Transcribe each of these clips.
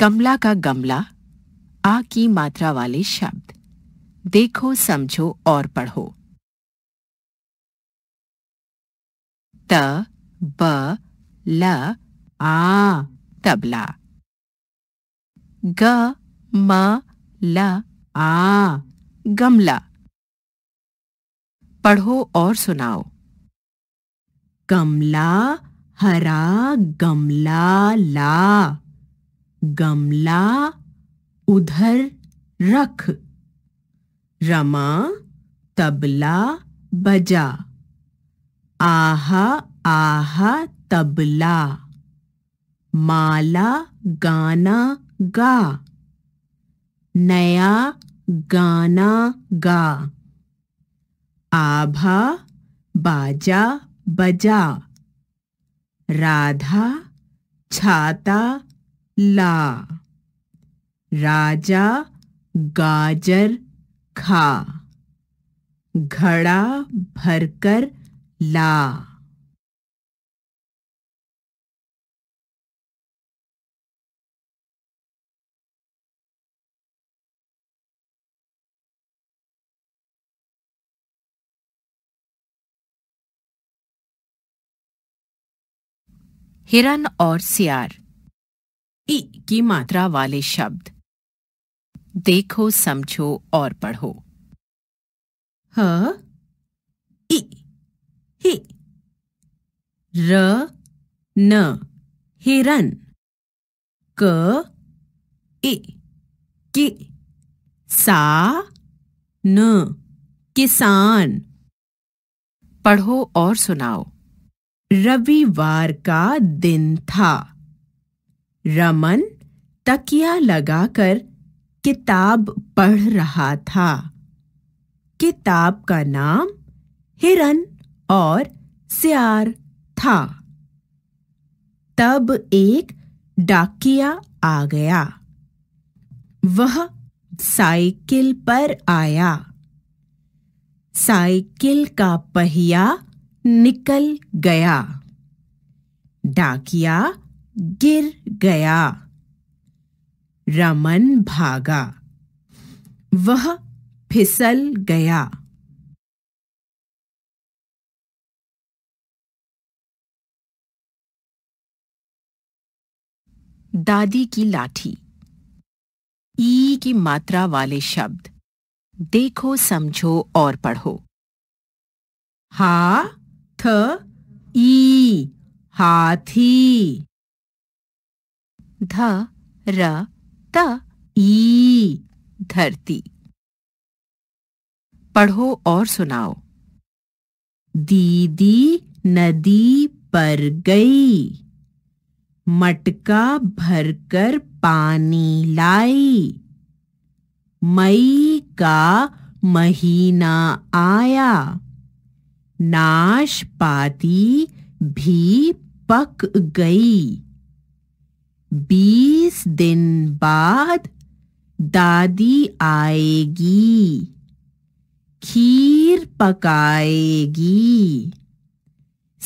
कमला का गमला आ की मात्रा वाले शब्द देखो समझो और पढ़ो त ब ल आ तबला ग म ल आ गमला पढ़ो और सुनाओ कमला हरा गमला ला गमला उधर रख रमा तबला बजा आहा आहा तबला माला गाना गा नया गाना गा आभा बाजा बजा राधा छाता ला राजा गाजर खा घड़ा भरकर ला हिरन और सियार ई की मात्रा वाले शब्द देखो समझो और पढ़ो ह ई ही र न हिरन क इ कि सा न किसान पढ़ो और सुनाओ रविवार का दिन था रमन तकिया लगाकर किताब पढ़ रहा था किताब का नाम हिरन और सियार था तब एक डाकिया आ गया वह साइकिल पर आया साइकिल का पहिया निकल गया डाकिया गिर गया रमन भागा वह फिसल गया दादी की लाठी ई की मात्रा वाले शब्द देखो समझो और पढ़ो हा थ ई हाथी ध र त ई धरती पढ़ो और सुनाओ दीदी नदी पर गई मटका भरकर पानी लाई मई का महीना आया नाशपाती भी पक गई बीस दिन बाद दादी आएगी खीर पकाएगी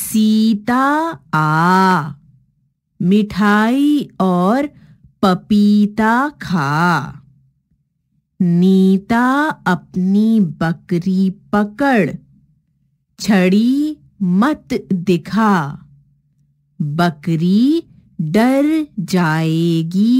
सीता आ मिठाई और पपीता खा नीता अपनी बकरी पकड़ छड़ी मत दिखा बकरी डर जाएगी